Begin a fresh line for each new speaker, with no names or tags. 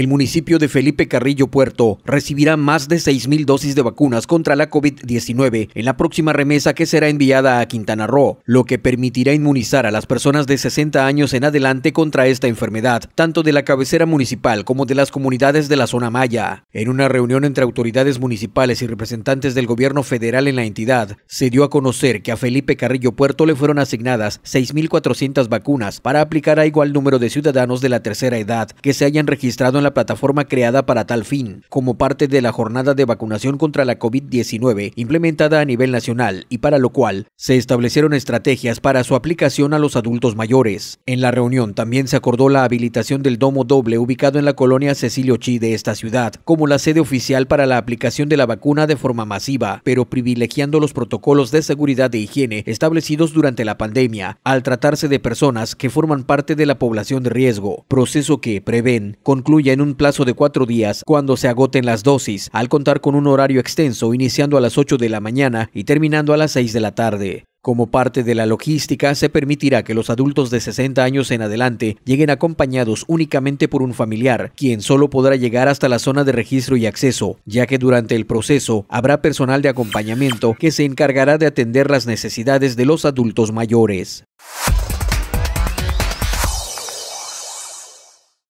El municipio de Felipe Carrillo Puerto recibirá más de 6.000 dosis de vacunas contra la COVID-19 en la próxima remesa que será enviada a Quintana Roo, lo que permitirá inmunizar a las personas de 60 años en adelante contra esta enfermedad, tanto de la cabecera municipal como de las comunidades de la zona maya. En una reunión entre autoridades municipales y representantes del gobierno federal en la entidad, se dio a conocer que a Felipe Carrillo Puerto le fueron asignadas 6.400 vacunas para aplicar a igual número de ciudadanos de la tercera edad que se hayan registrado en la plataforma creada para tal fin, como parte de la jornada de vacunación contra la COVID-19 implementada a nivel nacional y para lo cual se establecieron estrategias para su aplicación a los adultos mayores. En la reunión también se acordó la habilitación del domo doble ubicado en la colonia Cecilio Chi de esta ciudad, como la sede oficial para la aplicación de la vacuna de forma masiva, pero privilegiando los protocolos de seguridad de higiene establecidos durante la pandemia, al tratarse de personas que forman parte de la población de riesgo, proceso que prevén concluye en un plazo de cuatro días cuando se agoten las dosis, al contar con un horario extenso iniciando a las 8 de la mañana y terminando a las 6 de la tarde. Como parte de la logística, se permitirá que los adultos de 60 años en adelante lleguen acompañados únicamente por un familiar, quien solo podrá llegar hasta la zona de registro y acceso, ya que durante el proceso habrá personal de acompañamiento que se encargará de atender las necesidades de los adultos mayores.